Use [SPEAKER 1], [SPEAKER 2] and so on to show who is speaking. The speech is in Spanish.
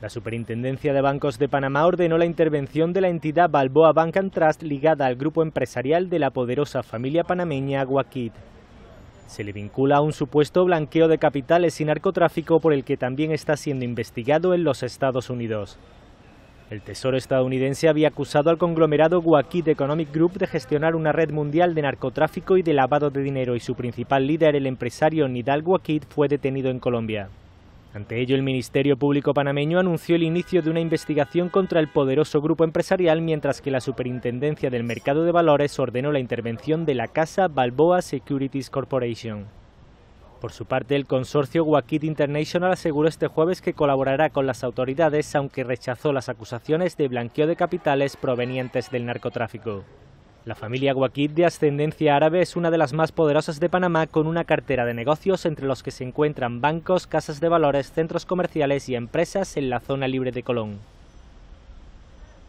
[SPEAKER 1] La Superintendencia de Bancos de Panamá ordenó la intervención de la entidad Balboa Bank and Trust ligada al grupo empresarial de la poderosa familia panameña Guaquit. Se le vincula a un supuesto blanqueo de capitales y narcotráfico por el que también está siendo investigado en los Estados Unidos. El Tesoro estadounidense había acusado al conglomerado Guaquit Economic Group de gestionar una red mundial de narcotráfico y de lavado de dinero y su principal líder, el empresario Nidal Guaquit, fue detenido en Colombia. Ante ello, el Ministerio Público panameño anunció el inicio de una investigación contra el poderoso grupo empresarial, mientras que la Superintendencia del Mercado de Valores ordenó la intervención de la casa Balboa Securities Corporation. Por su parte, el consorcio Wakit International aseguró este jueves que colaborará con las autoridades, aunque rechazó las acusaciones de blanqueo de capitales provenientes del narcotráfico. La familia Guakid de ascendencia árabe es una de las más poderosas de Panamá con una cartera de negocios entre los que se encuentran bancos, casas de valores, centros comerciales y empresas en la zona libre de Colón.